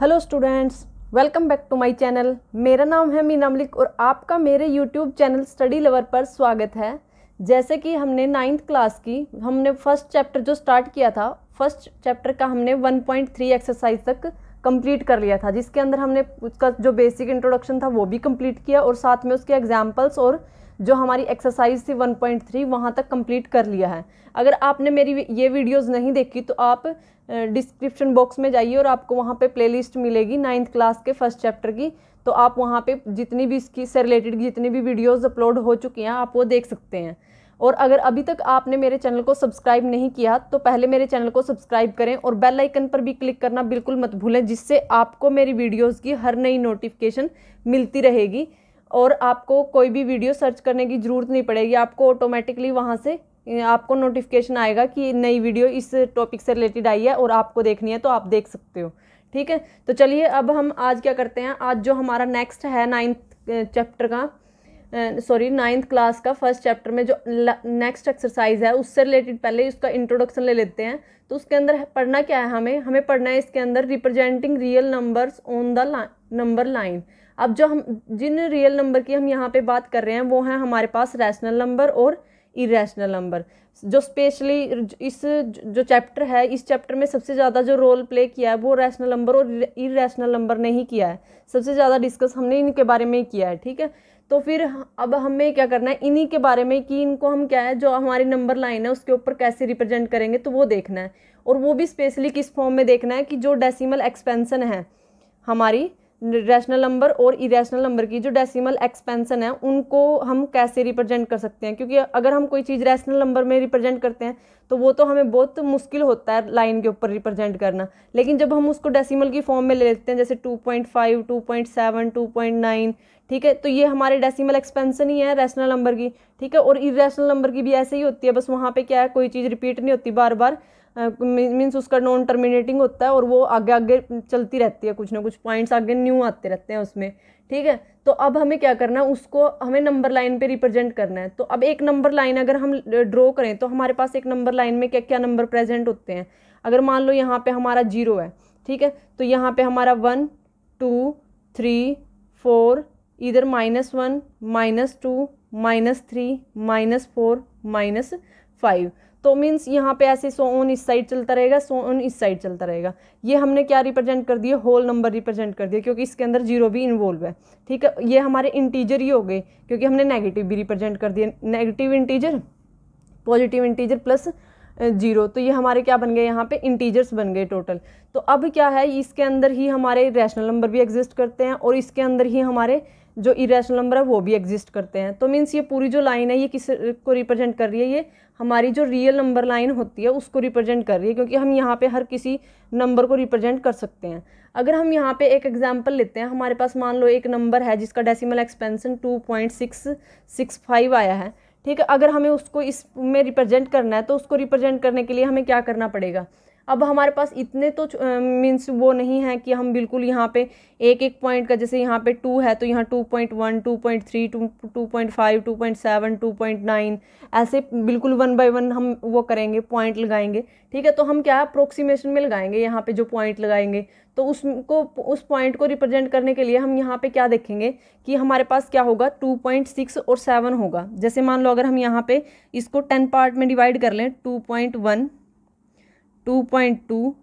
hello students welcome back to my channel मेरा नाम है मीना मलिक और आपका मेरे यूट्यूब चैनल स्टडी लवर पर स्वागत है जैसे कि हमने नाइन्थ क्लास की हमने फर्स्ट चैप्टर जो स्टार्ट किया था फर्स्ट चैप्टर का हमने 1.3 एक्सरसाइज तक कंप्लीट कर लिया था जिसके अंदर हमने उसका जो बेसिक इंट्रोडक्शन था वो भी कम्प्लीट किया और साथ में उसके एग्जाम्पल्स और जो हमारी एक्सरसाइज थी 1.3 पॉइंट वहाँ तक कंप्लीट कर लिया है अगर आपने मेरी ये वीडियोस नहीं देखी तो आप डिस्क्रिप्शन बॉक्स में जाइए और आपको वहाँ पे प्लेलिस्ट मिलेगी नाइन्थ क्लास के फर्स्ट चैप्टर की तो आप वहाँ पे जितनी भी इसकी से रिलेटेड जितनी भी वीडियोज़ अपलोड हो चुकी हैं आप वो देख सकते हैं और अगर अभी तक आपने मेरे चैनल को सब्सक्राइब नहीं किया तो पहले मेरे चैनल को सब्सक्राइब करें और बेल आइकन पर भी क्लिक करना बिल्कुल मत भूलें जिससे आपको मेरी वीडियोस की हर नई नोटिफिकेशन मिलती रहेगी और आपको कोई भी वीडियो सर्च करने की ज़रूरत नहीं पड़ेगी आपको ऑटोमेटिकली वहाँ से आपको नोटिफिकेशन आएगा कि नई वीडियो इस टॉपिक से रिलेटेड आई है और आपको देखनी है तो आप देख सकते हो ठीक है तो चलिए अब हम आज क्या करते हैं आज जो हमारा नेक्स्ट है नाइन्थ चैप्टर का सॉरी नाइन्थ क्लास का फर्स्ट चैप्टर में जो नेक्स्ट एक्सरसाइज है उससे रिलेटेड पहले उसका इंट्रोडक्शन ले लेते हैं तो उसके अंदर पढ़ना क्या है हमें हमें पढ़ना है इसके अंदर representing real numbers on the number line अब जो हम जिन रियल नंबर की हम यहाँ पे बात कर रहे हैं वो हैं हमारे पास रैशनल नंबर और इरेशनल नंबर जो स्पेशली इस जो चैप्टर है इस चैप्टर में सबसे ज़्यादा जो रोल प्ले किया है वो रैशनल नंबर और इरेशनल नंबर ने ही किया है सबसे ज़्यादा डिस्कस हमने इनके बारे में ही किया है ठीक है तो फिर अब हमें क्या करना है इन्हीं के बारे में कि इनको हम क्या है जो हमारी नंबर लाइन है उसके ऊपर कैसे रिप्रेजेंट करेंगे तो वो देखना है और वो भी स्पेशली किस फॉर्म में देखना है कि जो डेसिमल एक्सपेंसन है हमारी रैशनल नंबर और इरेशनल नंबर की जो डेसिमल एक्सपेंसन है उनको हम कैसे रिप्रेजेंट कर सकते हैं क्योंकि अगर हम कोई चीज़ रैशनल नंबर में रिप्रेजेंट करते हैं तो वो तो हमें बहुत मुश्किल होता है लाइन के ऊपर रिप्रेजेंट करना लेकिन जब हम उसको डेसिमल की फॉर्म में ले लेते हैं जैसे two point five two point seven two point nine ठीक है तो ये हमारे डेसिमल एक्सपेंसन ही है रैशनल नंबर की ठीक है और इरेशनल नंबर की भी ऐसे ही होती है बस वहाँ पर क्या है कोई चीज़ रिपीट नहीं होती बार बार मीन्स उसका नॉन टर्मिनेटिंग होता है और वो आगे आगे चलती रहती है कुछ ना कुछ पॉइंट्स आगे न्यू आते रहते हैं उसमें ठीक है तो अब हमें क्या करना है उसको हमें नंबर लाइन पे रिप्रेजेंट करना है तो अब एक नंबर लाइन अगर हम ड्रॉ करें तो हमारे पास एक नंबर लाइन में क्या क्या नंबर प्रेजेंट होते हैं अगर मान लो यहाँ पे हमारा जीरो है ठीक है तो यहाँ पे हमारा वन टू थ्री फोर इधर minus one minus two minus three minus four minus five तो मीन्स यहाँ पे ऐसे सो ऑन इस साइड चलता रहेगा सो ऑन इस साइड चलता रहेगा ये हमने क्या रिप्रेजेंट कर दिया होल नंबर रिप्रेजेंट कर दिया क्योंकि इसके अंदर जीरो भी इन्वॉल्व है ठीक है ये हमारे इंटीजर ही हो गए क्योंकि हमने नेगेटिव भी रिप्रेजेंट कर दिया negative integer positive integer plus zero तो ये हमारे क्या बन गए यहाँ पे इंटीजर्स बन गए टोटल तो अब क्या है इसके अंदर ही हमारे रैशनल नंबर भी एग्जिस्ट करते हैं और इसके अंदर ही हमारे जो इरेशनल नंबर है वो भी एग्जिस्ट करते हैं तो मीन्स ये पूरी जो लाइन है ये किस को रिप्रेजेंट कर रही है ये हमारी जो रियल नंबर लाइन होती है उसको रिप्रेजेंट कर रही है क्योंकि हम यहाँ पे हर किसी नंबर को रिप्रेजेंट कर सकते हैं अगर हम यहाँ पे एक एग्जांपल लेते हैं हमारे पास मान लो एक नंबर है जिसका decimal expansion two point six six five आया है ठीक है अगर हमें उसको इस में रिप्रेजेंट करना है तो उसको रिप्रेजेंट करने के लिए हमें क्या करना पड़ेगा अब हमारे पास इतने तो मीन्स वो नहीं है कि हम बिल्कुल यहाँ पे एक एक पॉइंट का जैसे यहाँ पे टू है तो यहाँ two point one two point three two two point five two point seven two point nine ऐसे बिल्कुल वन बाय वन हम वो करेंगे पॉइंट लगाएंगे ठीक है तो हम क्या अप्रोक्सीमेशन में लगाएंगे यहाँ पे जो पॉइंट लगाएंगे तो उसको उस पॉइंट को रिप्रेजेंट करने के लिए हम यहाँ पे क्या देखेंगे कि हमारे पास क्या होगा टू पॉइंट सिक्स और सेवन होगा जैसे मान लो अगर हम यहाँ पे इसको टेन पार्ट में डिवाइड कर लें two point one two point two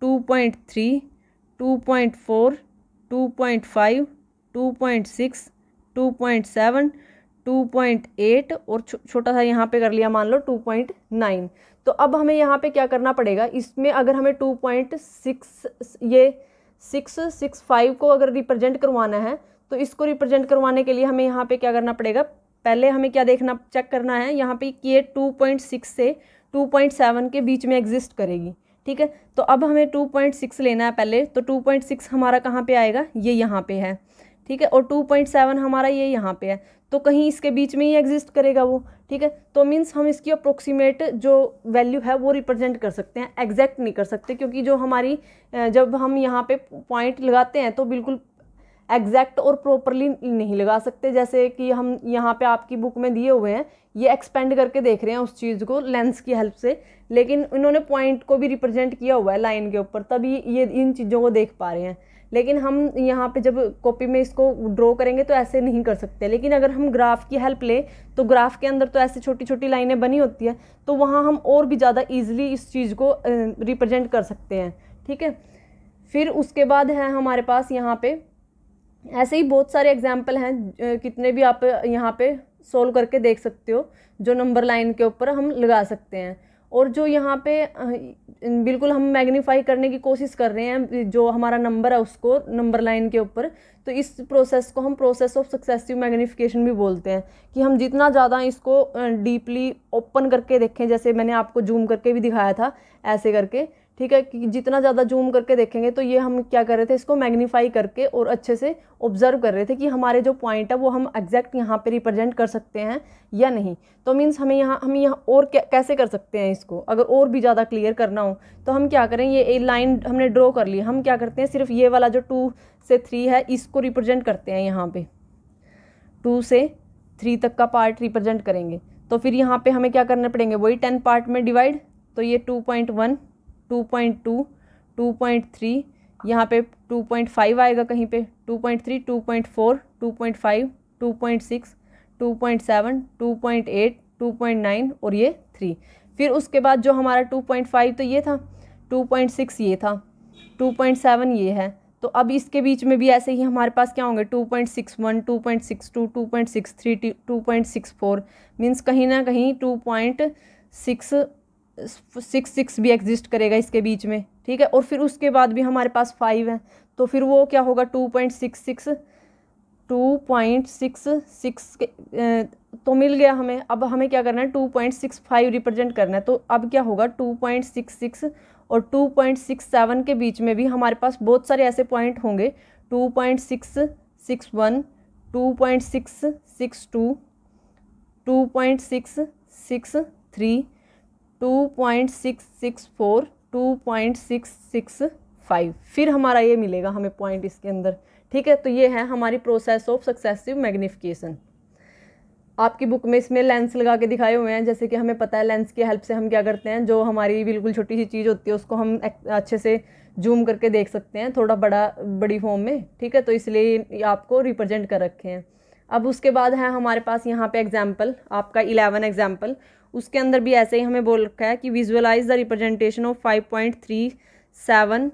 two point three two point four two point five two point six two point seven two point eight और छो, छोटा सा यहाँ पे कर लिया मान लो टू पॉइंट नाइन तो अब हमें यहाँ पे क्या करना पड़ेगा इसमें अगर हमें टू पॉइंट सिक्स ये सिक्स सिक्स फाइव को अगर रिप्रेजेंट करवाना है तो इसको रिप्रेजेंट करवाने के लिए हमें यहाँ पे क्या करना पड़ेगा पहले हमें क्या देखना चेक करना है यहाँ पे कि ये टू पॉइंट सिक्स से 2.7 के बीच में एग्जिस्ट करेगी ठीक है तो अब हमें 2.6 लेना है पहले तो 2.6 हमारा कहाँ पे आएगा ये यहाँ पे है ठीक है और 2.7 हमारा ये यहाँ पे है तो कहीं इसके बीच में ही एग्जिस्ट करेगा वो ठीक है तो मीन्स हम इसकी अप्रोक्सीमेट जो वैल्यू है वो रिप्रेजेंट कर सकते हैं एग्जैक्ट नहीं कर सकते क्योंकि जो हमारी जब हम यहाँ पे पॉइंट लगाते हैं तो बिल्कुल एग्जैक्ट और प्रॉपरली नहीं लगा सकते जैसे कि हम यहाँ पे आपकी बुक में दिए हुए हैं ये एक्सपेंड करके देख रहे हैं उस चीज़ को लेंस की हेल्प से लेकिन इन्होंने पॉइंट को भी रिप्रेजेंट किया हुआ है लाइन के ऊपर तभी ये इन चीज़ों को देख पा रहे हैं लेकिन हम यहाँ पे जब कॉपी में इसको ड्रॉ करेंगे तो ऐसे नहीं कर सकते लेकिन अगर हम ग्राफ की हेल्प लें तो ग्राफ के अंदर तो ऐसी छोटी छोटी लाइनें बनी होती हैं तो वहाँ हम और भी ज़्यादा ईजिली इस चीज़ को रिप्रजेंट कर सकते हैं ठीक है फिर उसके बाद है हमारे पास यहाँ पर ऐसे ही बहुत सारे एग्जाम्पल हैं कितने भी आप यहाँ पे सोल्व करके देख सकते हो जो नंबर लाइन के ऊपर हम लगा सकते हैं और जो यहाँ पे बिल्कुल हम मैग्नीफाई करने की कोशिश कर रहे हैं जो हमारा नंबर है उसको नंबर लाइन के ऊपर तो इस प्रोसेस को हम प्रोसेस ऑफ सक्सेसिव मैग्नीफिकेशन भी बोलते हैं कि हम जितना ज़्यादा इसको डीपली ओपन करके देखें जैसे मैंने आपको जूम करके भी दिखाया था ऐसे करके ठीक है कि जितना ज़्यादा जूम करके देखेंगे तो ये हम क्या कर रहे थे इसको मैग्नीफाई करके और अच्छे से ऑब्जर्व कर रहे थे कि हमारे जो पॉइंट है वो हम एग्जैक्ट यहाँ पे रिप्रेजेंट कर सकते हैं या नहीं तो मीन्स हमें यहाँ हम यहाँ और कैसे कर सकते हैं इसको अगर और भी ज़्यादा क्लियर करना हो तो हम क्या करें ये लाइन हमने ड्रॉ कर ली हम क्या करते हैं सिर्फ ये वाला जो टू से थ्री है इसको रिप्रजेंट करते हैं यहाँ पर टू से थ्री तक का पार्ट रिप्रजेंट करेंगे तो फिर यहाँ पर हमें क्या करना पड़ेंगे वही टेन पार्ट में डिवाइड तो ये two point one two point two two point three यहाँ पे टू पॉइंट फाइव आएगा कहीं पर two point three two point four two point five two point six two point seven two point eight two point nine और ये three फिर उसके बाद जो हमारा टू पॉइंट फाइव तो ये था टू पॉइंट सिक्स ये था टू पॉइंट सेवन ये है तो अब इसके बीच में भी ऐसे ही हमारे पास क्या होंगे two point six one two point six two two point six three two point six four means कहीं ना कहीं two point six six six भी एग्जिस्ट करेगा इसके बीच में ठीक है और फिर उसके बाद भी हमारे पास फाइव है तो फिर वो क्या होगा two point six six two point six six तो मिल गया हमें अब हमें क्या करना है two point six five represent करना है तो अब क्या होगा टू पॉइंट सिक्स सिक्स और टू पॉइंट सिक्स सेवन के बीच में भी हमारे पास बहुत सारे ऐसे पॉइंट होंगे two point six six one two point six six two two point six six three two point six six four two point six six five फिर हमारा ये मिलेगा हमें पॉइंट इसके अंदर ठीक है तो ये है हमारी प्रोसेस ऑफ सक्सेसिव मैग्निफिकेशन आपकी बुक में इसमें लेंस लगा के दिखाए हुए हैं जैसे कि हमें पता है लेंस की हेल्प से हम क्या करते हैं जो हमारी बिल्कुल छोटी सी चीज़ होती है उसको हम अच्छे से जूम करके देख सकते हैं थोड़ा बड़ा बड़ी फॉर्म में ठीक है तो इसलिए आपको रिप्रेजेंट कर रखे हैं अब उसके बाद है हमारे पास यहाँ पे एग्जाम्पल आपका इलेवन एग्जाम्पल उसके अंदर भी ऐसे ही हमें बोल रखा है कि visualise the representation of five point three seven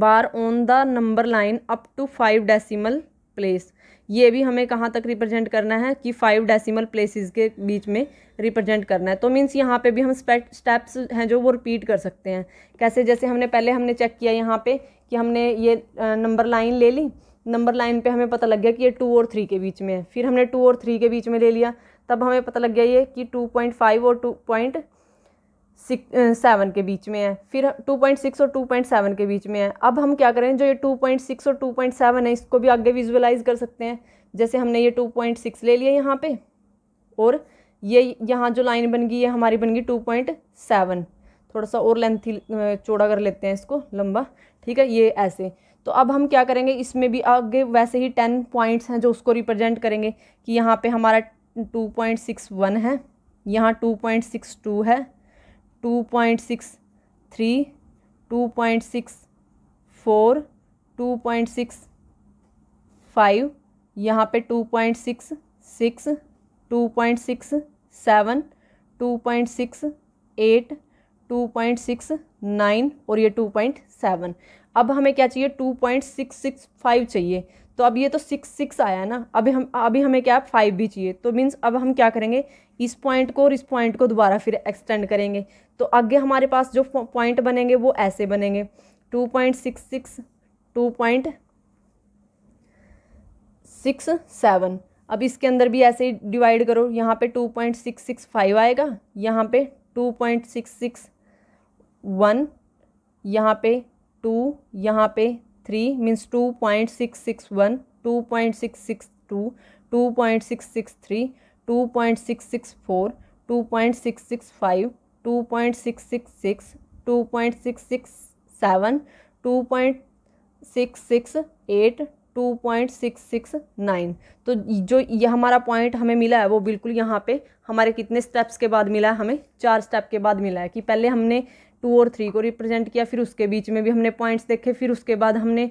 bar on the number line up to five decimal place ये भी हमें कहाँ तक रिप्रेजेंट करना है कि फाइव डेसिमल प्लेसेस के बीच में रिप्रेजेंट करना है तो मीन्स यहाँ पे भी हम स्टेप्स हैं जो वो रिपीट कर सकते हैं कैसे जैसे हमने पहले हमने चेक किया यहाँ पे कि हमने ये नंबर लाइन ले ली नंबर लाइन पे हमें पता लग गया कि ये टू और थ्री के बीच में है फिर हमने टू और थ्री के बीच में ले लिया तब हमें पता लग गया ये कि 2.5 और 2.7 के बीच में है फिर 2.6 और 2.7 के बीच में है अब हम क्या करें जो ये 2.6 और 2.7 है इसको भी आगे विजुअलाइज कर सकते हैं जैसे हमने ये 2.6 ले लिया यहाँ पे और ये यहाँ जो लाइन बन गई है हमारी बन गई 2.7 थोड़ा सा और लेंथी चौड़ा कर लेते हैं इसको लंबा ठीक है ये ऐसे तो अब हम क्या करेंगे इसमें भी आगे वैसे ही टेन पॉइंट्स हैं जो उसको रिप्रेजेंट करेंगे कि यहाँ पे हमारा टू पॉइंट सिक्स वन है यहाँ टू पॉइंट सिक्स टू है two point six three two point six four two point six five यहाँ पे two point six six two point six seven two point six eight two point six nine और ये two point seven अब हमें क्या चाहिए two point six six five चाहिए तो अब ये तो सिक्स सिक्स आया है ना अभी हम अभी हमें क्या फाइव भी चाहिए तो मीन्स अब हम क्या करेंगे इस पॉइंट को और इस पॉइंट को दोबारा फिर एक्सटेंड करेंगे तो आगे हमारे पास जो पॉइंट बनेंगे वो ऐसे बनेंगे two point six six two point six seven अब इसके अंदर भी ऐसे ही डिवाइड करो यहाँ पे two point six six five आएगा यहाँ पे two point six six one यहाँ पे टू यहाँ पे three means two point six six one two point six six two two point six six three two point six six four two point six six five two point six six six two point six six seven two point six six eight two point six six nine तो जो ये हमारा point हमें मिला है वो बिल्कुल यहाँ पे हमारे कितने स्टेप्स के बाद मिला है हमें चार स्टेप के बाद मिला है कि पहले हमने टू और थ्री को रिप्रेजेंट किया फिर उसके बीच में भी हमने पॉइंट्स देखे फिर उसके बाद हमने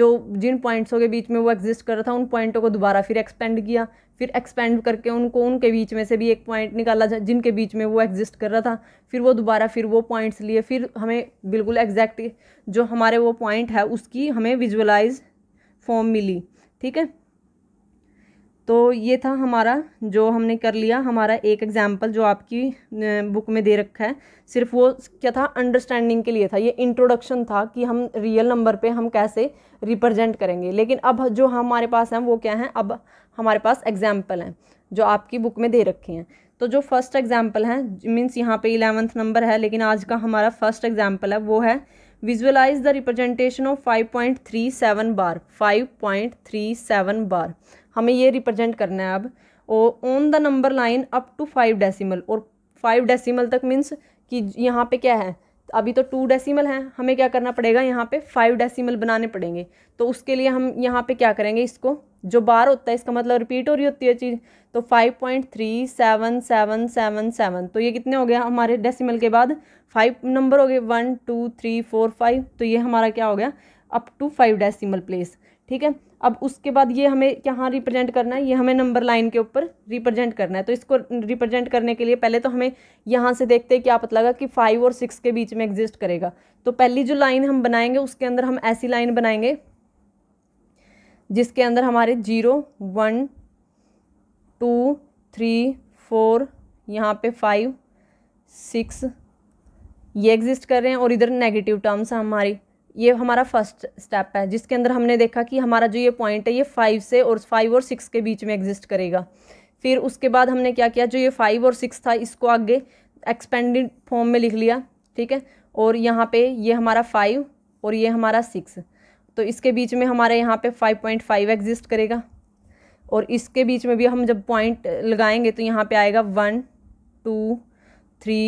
जो जिन पॉइंट्सों के बीच में वो एग्जिस्ट कर रहा था उन पॉइंटों को दोबारा फिर एक्सपेंड किया फिर एक्सपेंड करके उनको उनके बीच में से भी एक पॉइंट निकाला जिनके बीच में वो एग्जिस्ट कर रहा था फिर वो दोबारा फिर वो पॉइंट्स लिए फिर हमें बिल्कुल एग्जैक्ट जो हमारे वो पॉइंट है उसकी हमें विजुअलाइज फॉर्म मिली ठीक है तो ये था हमारा जो हमने कर लिया हमारा एक एग्ज़ाम्पल जो आपकी बुक में दे रखा है सिर्फ वो क्या था अंडरस्टैंडिंग के लिए था ये इंट्रोडक्शन था कि हम रियल नंबर पे हम कैसे रिप्रेजेंट करेंगे लेकिन अब जो हमारे पास हैं वो क्या हैं अब हमारे पास एग्ज़ाम्पल हैं जो आपकी बुक में दे रखे हैं तो जो फर्स्ट एग्ज़ाम्पल हैं मीन्स यहाँ पर इलेवंथ नंबर है लेकिन आज का हमारा फर्स्ट एग्ज़ाम्पल है वो है visualise the representation of 5.37 bar 5.37 bar हमें ये रिप्रेजेंट करना है अब और on the number line up to five decimal और फाइव डेसिमल तक मीन्स कि यहाँ पे क्या है अभी तो टू डेसिमल है हमें क्या करना पड़ेगा यहाँ पे फाइव डेसिमल बनाने पड़ेंगे तो उसके लिए हम यहाँ पे क्या करेंगे इसको जो बार होता है इसका मतलब रिपीट हो रही होती है चीज़ तो five point three seven seven seven seven तो ये कितने हो गया हमारे डेसिमल के बाद फाइव नंबर हो गए one two three four five तो ये हमारा क्या हो गया up to five decimal place ठीक है अब उसके बाद ये हमें यहाँ रिप्रेजेंट करना है ये हमें नंबर लाइन के ऊपर रिप्रेजेंट करना है तो इसको रिप्रेजेंट करने के लिए पहले तो हमें यहाँ से देखते हैं क्या पता लगा कि फाइव और सिक्स के बीच में एग्जिस्ट करेगा तो पहली जो लाइन हम बनाएंगे उसके अंदर हम ऐसी लाइन बनाएंगे जिसके अंदर हमारे zero one two three four यहाँ पे फाइव सिक्स ये एग्जिस्ट कर रहे हैं और इधर नेगेटिव टर्म्स हैं हमारी ये हमारा फर्स्ट स्टेप है जिसके अंदर हमने देखा कि हमारा जो ये पॉइंट है ये फाइव से और फाइव और सिक्स के बीच में एग्जिस्ट करेगा फिर उसके बाद हमने क्या किया जो ये फाइव और सिक्स था इसको आगे एक्सपेंडेड फॉर्म में लिख लिया ठीक है और यहाँ पे ये हमारा फाइव और ये हमारा सिक्स तो इसके बीच में हमारे यहाँ पे फाइव पॉइंट फाइव एग्जिस्ट करेगा और इसके बीच में भी हम जब पॉइंट लगाएंगे तो यहाँ पे आएगा one two three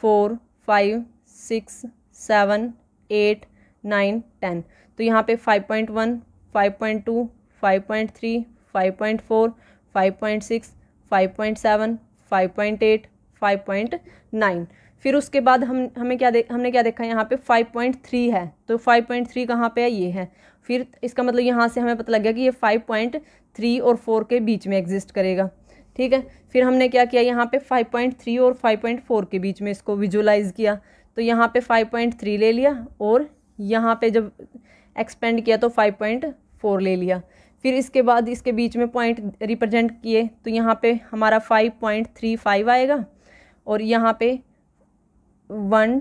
four five six seven eight nine ten तो यहाँ पे five point one five point two five point three five point four five point six five point seven five point eight five point nine फिर उसके बाद हम हमें क्या दे हमने क्या देखा यहाँ पे फाइव पॉइंट थ्री है तो फाइव पॉइंट थ्री कहाँ पर है ये है फिर इसका मतलब यहाँ से हमें पता लग गया कि ये फाइव पॉइंट थ्री और फोर के बीच में एग्जिस्ट करेगा ठीक है फिर हमने क्या किया यहाँ पे 5.3 और 5.4 के बीच में इसको विजुलाइज़ किया तो यहाँ पे 5.3 ले लिया और यहाँ पे जब एक्सपेंड किया तो फाइव पॉइंट फोर ले लिया फिर इसके बाद इसके बीच में पॉइंट रिप्रेजेंट किए तो यहाँ पे हमारा फाइव पॉइंट थ्री फाइव आएगा और यहाँ पे one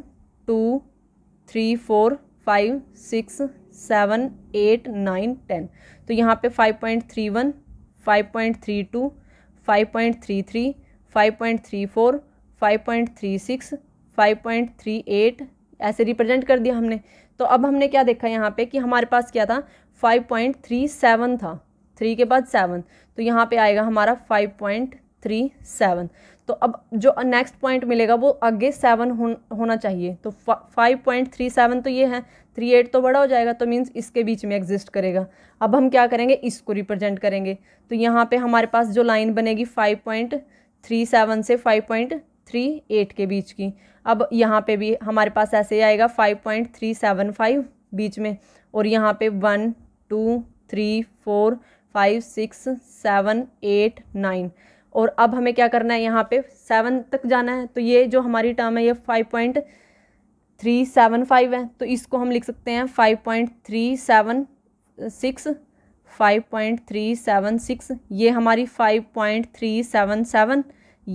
two three four five six seven eight nine ten तो यहाँ पे five point three one five point three two five point three three five point three four five point three six five point three eight ऐसे represent कर दिया हमने तो अब हमने क्या देखा यहाँ पे कि हमारे पास क्या था फाइव पॉइंट थ्री सेवन था थ्री के बाद सेवन तो यहाँ पे आएगा हमारा फाइव पॉइंट थ्री सेवन तो अब जो नेक्स्ट पॉइंट मिलेगा वो आगे सेवन हो, होना चाहिए तो फाइव पॉइंट थ्री सेवन तो ये है थ्री एट तो बड़ा हो जाएगा तो मीन्स इसके बीच में एग्जिस्ट करेगा अब हम क्या करेंगे इसको रिप्रेजेंट करेंगे तो यहाँ पे हमारे पास जो लाइन बनेगी फाइव पॉइंट थ्री सेवन से फाइव पॉइंट थ्री एट के बीच की अब यहाँ पे भी हमारे पास ऐसे ही आएगा five point three seven five बीच में और यहाँ पे one two three four five six seven eight nine और अब हमें क्या करना है यहाँ पे सेवन तक जाना है तो ये जो हमारी टर्म है ये five point three seven five है तो इसको हम लिख सकते हैं five point three seven six five point three seven six ये हमारी five point three seven seven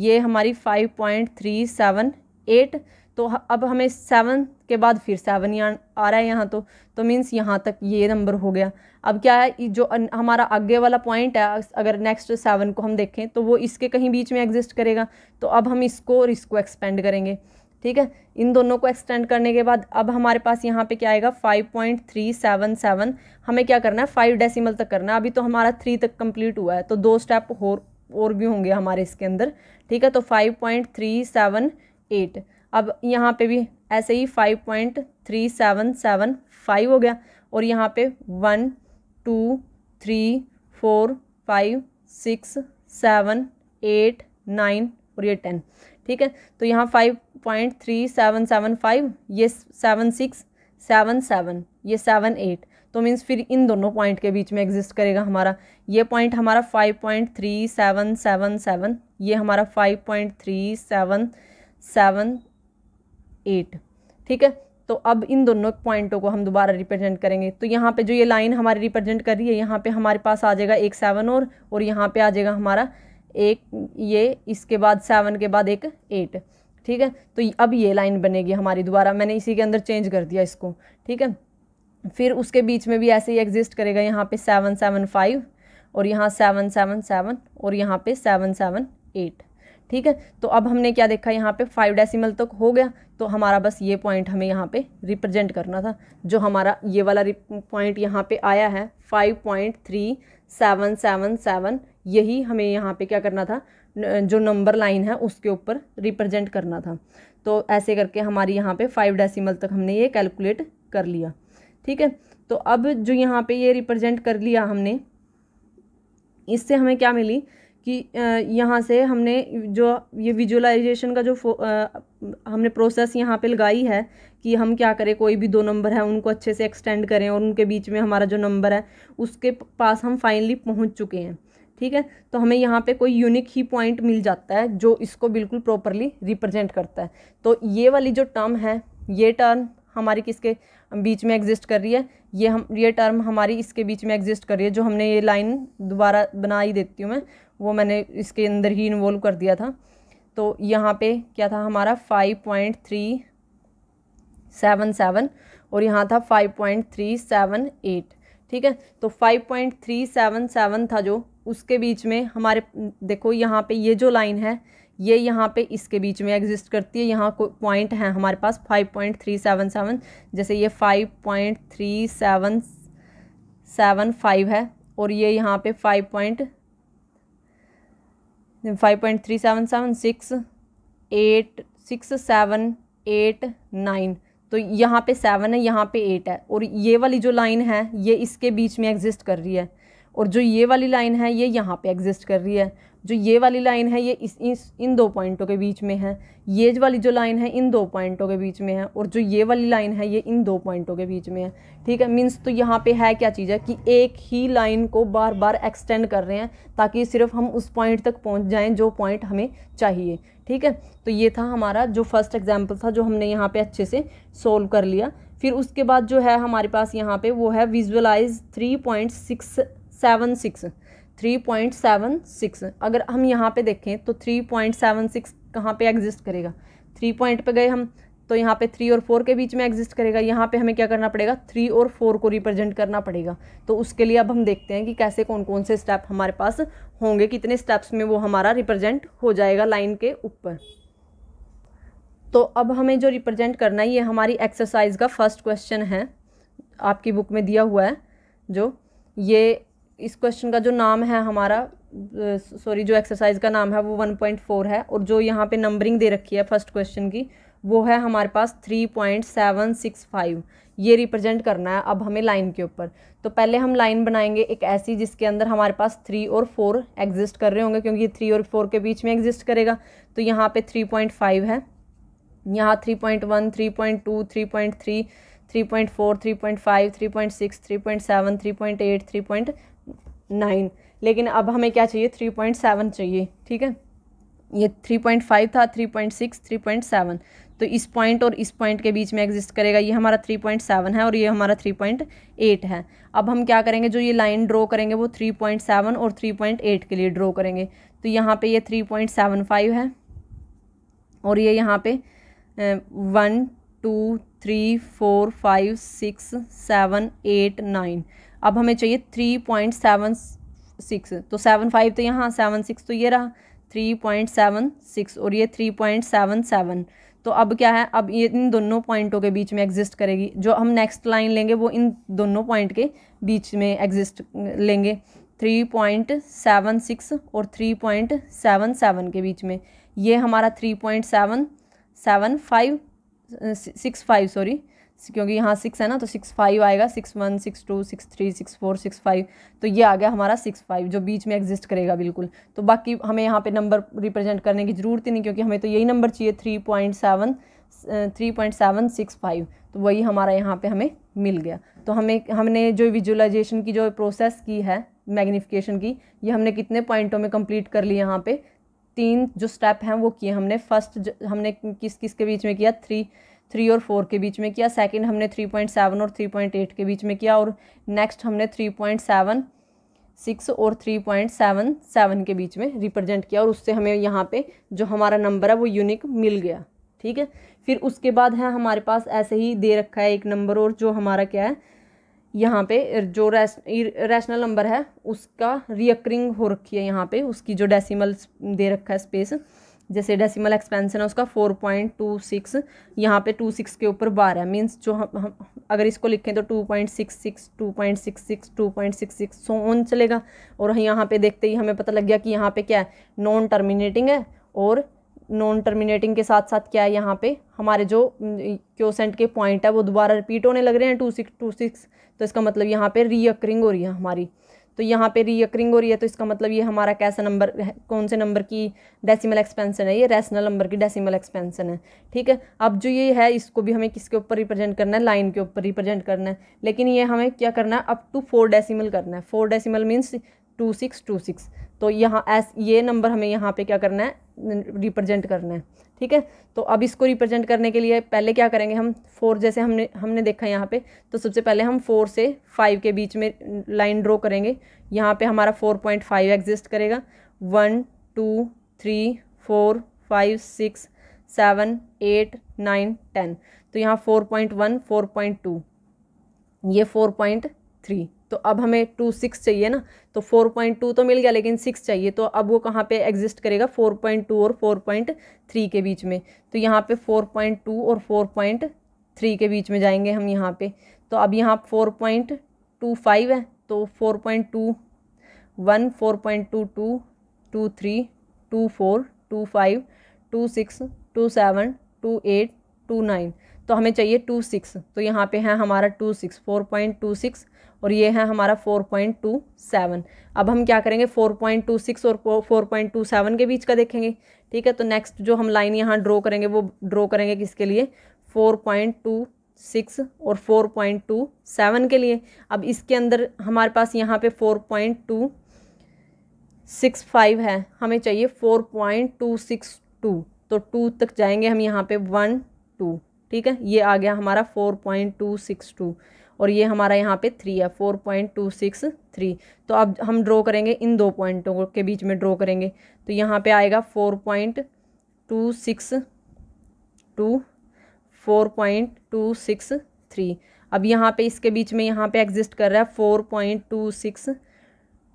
ये हमारी five point three seven eight तो अब हमें सेवन के बाद फिर सेवन यहाँ आ रहा है यहाँ तो तो मीन्स यहाँ तक ये नंबर हो गया अब क्या है जो हमारा आगे वाला पॉइंट है अगर नेक्स्ट सेवन को हम देखें तो वो इसके कहीं बीच में एग्जिस्ट करेगा तो अब हम इसको और इसको एक्सपेंड करेंगे ठीक है इन दोनों को एक्सटेंड करने के बाद अब हमारे पास यहाँ पे क्या आएगा five point three seven seven हमें क्या करना है फाइव डेसिमल तक करना है अभी तो हमारा थ्री तक कंप्लीट हुआ है तो दो स्टेप और और भी होंगे हमारे इसके अंदर ठीक है तो five point three seven eight अब यहाँ पे भी ऐसे ही five point three seven seven five हो गया और यहाँ पे one two three four five six seven eight nine और ये टेन ठीक है तो यहाँ five point three seven seven five ये सेवन सिक्स सेवन सेवन ये सेवन एट तो मीन्स फिर इन दोनों पॉइंट के बीच में एग्जिस्ट करेगा हमारा ये पॉइंट हमारा five point three seven seven seven ये हमारा five point three seven seven eight ठीक है तो अब इन दोनों पॉइंटों को हम दोबारा रिप्रेजेंट करेंगे तो यहाँ पे जो ये लाइन हमारी रिप्रेजेंट कर रही है यहाँ पे हमारे पास आ जाएगा एक सेवन और और यहाँ पे आ जाएगा हमारा एक ये इसके बाद सेवन के बाद एक एट ठीक है तो अब ये लाइन बनेगी हमारी दोबारा मैंने इसी के अंदर चेंज कर दिया इसको ठीक है फिर उसके बीच में भी ऐसे ही एग्जिस्ट करेगा यहाँ पे सेवन सेवन फाइव और यहाँ सेवन सेवन सेवन और यहाँ पे सेवन सेवन एट ठीक है तो अब हमने क्या देखा यहाँ पे फाइव डेसिमल तक हो गया तो हमारा बस ये पॉइंट हमें यहाँ पे रिप्रेजेंट करना था जो हमारा ये वाला पॉइंट यहाँ पे आया है five point three seven seven seven यही हमें यहाँ पे क्या करना था जो नंबर लाइन है उसके ऊपर रिप्रेजेंट करना था तो ऐसे करके हमारी यहाँ पर फाइव डेसीमल तक हमने ये कैलकुलेट कर लिया ठीक है तो अब जो यहाँ पर ये रिप्रजेंट कर लिया हमने इससे हमें क्या मिली कि यहाँ से हमने जो ये विजुअलाइजेशन का जो हमने प्रोसेस यहाँ पे लगाई है कि हम क्या करें कोई भी दो नंबर है उनको अच्छे से एक्सटेंड करें और उनके बीच में हमारा जो नंबर है उसके पास हम फाइनली पहुँच चुके हैं ठीक है तो हमें यहाँ पे कोई यूनिक ही पॉइंट मिल जाता है जो इसको बिल्कुल प्रॉपरली रिप्रजेंट करता है तो ये वाली जो टर्म है ये टर्म हमारी किसके बीच में एग्जिस्ट कर रही है ये हम ये टर्म हमारी इसके बीच में एग्जिस्ट कर रही है जो हमने ये लाइन दोबारा बना ही देती हूँ मैं वो मैंने इसके अंदर ही इन्वॉल्व कर दिया था तो यहाँ पे क्या था हमारा five point three seven seven और यहाँ था five point three seven eight ठीक है तो five point three seven seven था जो उसके बीच में हमारे देखो यहाँ पे ये जो लाइन है ये यहाँ पे इसके बीच में एग्जिस्ट करती है यहाँ को पॉइंट है हमारे पास five point three seven seven जैसे ये five point three seven seven five है और ये यहाँ पे five point seven six eight six seven eight nine तो यहाँ पे सेवन है यहाँ पे एट है और ये वाली जो लाइन है ये इसके बीच में एग्जिस्ट कर रही है और जो ये वाली लाइन है ये यहाँ पे एग्जिस्ट कर रही है जो ये वाली लाइन है ये इस, इस इन दो पॉइंटों के बीच में है ये वाली जो लाइन है इन दो पॉइंटों के बीच में है और जो ये वाली लाइन है ये इन दो पॉइंटों के बीच में है ठीक है मीन्स तो यहाँ पे है क्या चीज़ है कि एक ही लाइन को बार बार एक्सटेंड कर रहे हैं ताकि सिर्फ हम उस पॉइंट तक पहुँच जाएँ जो पॉइंट हमें चाहिए ठीक है तो ये था हमारा जो फर्स्ट एग्जाम्पल था जो हमने यहाँ पर अच्छे से सोल्व कर लिया फिर उसके बाद जो है हमारे पास यहाँ पर वो है visualise three point six seven six three point seven six अगर हम यहाँ पे देखें तो थ्री पॉइंट सेवन सिक्स कहाँ पर एग्जिस्ट करेगा थ्री पॉइंट पे गए हम तो यहाँ पे थ्री और फोर के बीच में एग्जिस्ट करेगा यहाँ पे हमें क्या करना पड़ेगा थ्री और फोर को रिप्रेजेंट करना पड़ेगा तो उसके लिए अब हम देखते हैं कि कैसे कौन कौन से स्टेप हमारे पास होंगे कितने स्टेप्स में वो हमारा रिप्रेजेंट हो जाएगा लाइन के ऊपर तो अब हमें जो रिप्रेजेंट करना है ये हमारी एक्सरसाइज का फर्स्ट क्वेश्चन है आपकी बुक में दिया हुआ है जो ये इस क्वेश्चन का जो नाम है हमारा सॉरी जो एक्सरसाइज का नाम है वो वन पॉइंट फोर है और जो यहाँ पे नंबरिंग दे रखी है फर्स्ट क्वेश्चन की वो है हमारे पास three point seven six five ये रिप्रेजेंट करना है अब हमें लाइन के ऊपर तो पहले हम लाइन बनाएंगे एक ऐसी जिसके अंदर हमारे पास थ्री और फोर एग्जिस्ट कर रहे होंगे क्योंकि ये थ्री और फोर के बीच में एग्जिस्ट करेगा तो यहाँ पे थ्री पॉइंट फाइव है यहाँ three point one three point two three point three three point four three point five three point six three point seven three point eight three point nine लेकिन अब हमें क्या चाहिए थ्री पॉइंट सेवन चाहिए ठीक है ये थ्री पॉइंट फाइव था three point six three point seven तो इस पॉइंट और इस पॉइंट के बीच में एग्जिस्ट करेगा ये हमारा थ्री पॉइंट सेवन है और ये हमारा थ्री पॉइंट एट है अब हम क्या करेंगे जो ये लाइन ड्रॉ करेंगे वो थ्री पॉइंट सेवन और थ्री पॉइंट एट के लिए ड्रॉ करेंगे तो यहाँ पे ये थ्री पॉइंट सेवन फाइव है और ये यहाँ पे one two three four five six seven eight nine अब हमें चाहिए थ्री पॉइंट सेवन सिक्स तो सेवन फाइव तो यहाँ सेवन सिक्स तो ये रहा थ्री पॉइंट सेवन सिक्स और ये थ्री पॉइंट सेवन सेवन तो अब क्या है अब ये इन दोनों पॉइंटों के बीच में एग्जिस्ट करेगी जो हम नेक्स्ट लाइन लेंगे वो इन दोनों पॉइंट के बीच में एग्जिस्ट लेंगे थ्री पॉइंट सेवन सिक्स और थ्री पॉइंट सेवन सेवन के बीच में ये हमारा three point seven seven five six five sorry क्योंकि यहाँ सिक्स है ना तो सिक्स फाइव आएगा six one six two six three six four six five तो ये आ गया हमारा सिक्स फाइव जो बीच में एग्जिस्ट करेगा बिल्कुल तो बाकी हमें यहाँ पे नंबर रिप्रेजेंट करने की ज़रूरत ही नहीं क्योंकि हमें तो यही नंबर चाहिए three point seven three point seven six five तो वही हमारा यहाँ पे हमें मिल गया तो हमें हमने जो विजुअलाइजेशन की जो प्रोसेस की है मैग्नीफिकेशन की ये हमने कितने पॉइंटों में कंप्लीट कर ली यहाँ पे तीन जो स्टेप हैं वो किए हमने फर्स्ट हमने किस किस के बीच में किया थ्री थ्री और फोर के बीच में किया सेकंड हमने थ्री पॉइंट सेवन और थ्री पॉइंट एट के बीच में किया और नेक्स्ट हमने थ्री पॉइंट सेवन सिक्स और थ्री पॉइंट सेवन सेवन के बीच में रिप्रेजेंट किया और उससे हमें यहाँ पे जो हमारा नंबर है वो यूनिक मिल गया ठीक है फिर उसके बाद है हमारे पास ऐसे ही दे रखा है एक नंबर और जो हमारा क्या है यहाँ पे जो रैश रैशनल नंबर है उसका रियकरिंग हो रखी है यहाँ पे उसकी जो डेसिमल दे रखा है स्पेस जैसे डेसिमल एक्सपेंसन है उसका फोर पॉइंट टू सिक्स यहाँ पर टू सिक्स के ऊपर बार है मीन्स जो हम, हम अगर इसको लिखें तो two point six six two point six six two point six six so on चलेगा और यहाँ पे देखते ही हमें पता लग गया कि यहाँ पे क्या है नॉन टर्मिनेटिंग है और नॉन टर्मिनेटिंग के साथ साथ क्या है यहाँ पे हमारे जो क्योसेंट के पॉइंट है वो दोबारा रिपीट होने लग रहे हैं टू सिक्स टू सिक्स तो इसका मतलब यहाँ पे रीअकरिंग हो रही है हमारी तो यहाँ पे रियकरिंग हो रही है तो इसका मतलब ये हमारा कैसा नंबर कौन से नंबर की डेसिमल एक्सपेंसन है ये रैशनल नंबर की डेसिमल एक्सपेंसन है ठीक है अब जो ये है इसको भी हमें किसके ऊपर रिप्रेजेंट करना है लाइन के ऊपर रिप्रेजेंट करना है लेकिन ये हमें क्या करना है अप टू फोर डेसीमल करना है four decimal means two six two six तो यहाँ एस ये नंबर हमें यहाँ पे क्या करना है रिप्रेजेंट करना है ठीक है तो अब इसको रिप्रेजेंट करने के लिए पहले क्या करेंगे हम फोर जैसे हमने हमने देखा यहाँ पे तो सबसे पहले हम फोर से फाइव के बीच में लाइन ड्रॉ करेंगे यहाँ पे हमारा फोर पॉइंट फाइव एग्जिस्ट करेगा one two three four five six seven eight nine ten तो यहाँ four point one four point two ये फोर पॉइंट थ्री तो अब हमें टू सिक्स चाहिए ना तो फोर पॉइंट टू तो मिल गया लेकिन सिक्स चाहिए तो अब वो कहाँ पे एग्जिस्ट करेगा फोर पॉइंट टू और फोर पॉइंट थ्री के बीच में तो यहाँ पे फोर पॉइंट टू और फोर पॉइंट थ्री के बीच में जाएंगे हम यहाँ पे तो अब यहाँ फोर पॉइंट टू फाइव है तो four point two one four point two two two three two four two five two six two seven two eight two nine तो हमें चाहिए टू सिक्स तो यहाँ पे है हमारा two six four point two six और ये है हमारा फोर पॉइंट टू सेवन अब हम क्या करेंगे फोर पॉइंट टू सिक्स और फोर पॉइंट टू सेवन के बीच का देखेंगे ठीक है तो नेक्स्ट जो हम लाइन यहाँ ड्रॉ करेंगे वो ड्रॉ करेंगे किसके लिए फोर पॉइंट टू सिक्स और फोर पॉइंट टू सेवन के लिए अब इसके अंदर हमारे पास यहाँ पे four point two six five है हमें चाहिए four point two six two तो टू तक जाएंगे हम यहाँ पे वन टू ठीक है ये आ गया हमारा four point two six two और ये हमारा यहाँ पे थ्री है four point two six three तो अब हम ड्रॉ करेंगे इन दो पॉइंटों के बीच में ड्रॉ करेंगे तो यहाँ पे आएगा four point two six two four point two six three अब यहाँ पे इसके बीच में यहाँ पे एग्जिस्ट कर रहा है four point two six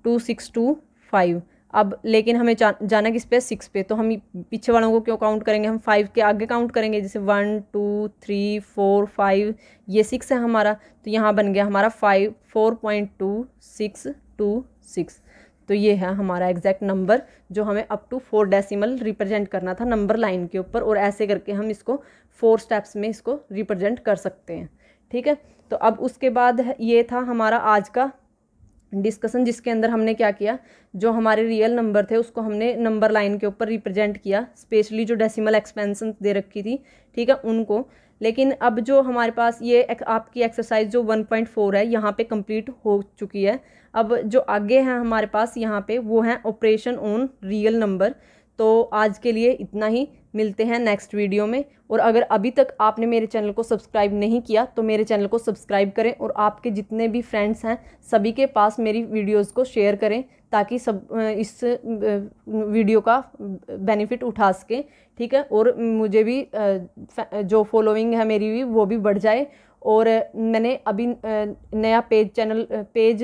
two six two five अब लेकिन हमें जा, जाना किस पे सिक्स पे तो हम पीछे वालों को क्यों काउंट करेंगे हम फाइव के आगे काउंट करेंगे जैसे one two three four five ये सिक्स है हमारा तो यहाँ बन गया हमारा five four point two six two six तो ये है हमारा एग्जैक्ट नंबर जो हमें up to four decimal represent करना था नंबर लाइन के ऊपर और ऐसे करके हम इसको फोर स्टेप्स में इसको रिप्रेजेंट कर सकते हैं ठीक है तो अब उसके बाद ये था हमारा आज का डिस्कशन जिसके अंदर हमने क्या किया जो हमारे रियल नंबर थे उसको हमने नंबर लाइन के ऊपर रिप्रेजेंट किया स्पेशली जो डेसिमल एक्सपेंसन दे रखी थी ठीक है उनको लेकिन अब जो हमारे पास ये एक, आपकी एक्सरसाइज जो 1.4 है यहाँ पे कंप्लीट हो चुकी है अब जो आगे हैं हमारे पास यहाँ पे वो हैं ऑपरेशन ऑन रियल नंबर तो आज के लिए इतना ही मिलते हैं नेक्स्ट वीडियो में और अगर अभी तक आपने मेरे चैनल को सब्सक्राइब नहीं किया तो मेरे चैनल को सब्सक्राइब करें और आपके जितने भी फ्रेंड्स हैं सभी के पास मेरी वीडियोस को शेयर करें ताकि सब इस वीडियो का बेनिफिट उठा सकें ठीक है और मुझे भी जो फॉलोइंग है मेरी भी वो भी बढ़ जाए और मैंने अभी नया पेज चैनल पेज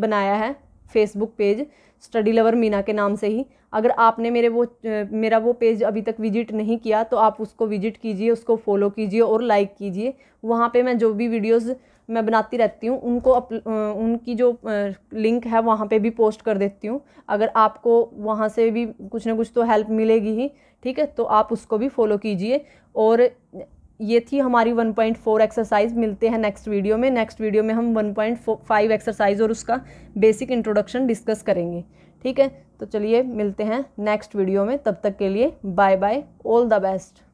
बनाया है Facebook page study lover Meena के नाम से ही अगर आपने मेरे वो मेरा वो पेज अभी तक विजिट नहीं किया तो आप उसको विजिट कीजिए उसको फॉलो कीजिए और लाइक कीजिए वहाँ पे मैं जो भी वीडियोस मैं बनाती रहती हूँ उनको अप, उनकी जो लिंक है वहाँ पे भी पोस्ट कर देती हूँ अगर आपको वहाँ से भी कुछ ना कुछ तो हेल्प मिलेगी ही ठीक है तो आप उसको भी फॉलो कीजिए और ये थी हमारी 1.4 एक्सरसाइज मिलते हैं नेक्स्ट वीडियो में नेक्स्ट वीडियो में हम 1.5 एक्सरसाइज और उसका बेसिक इंट्रोडक्शन डिस्कस करेंगे ठीक है तो चलिए मिलते हैं नेक्स्ट वीडियो में तब तक के लिए bye bye all the best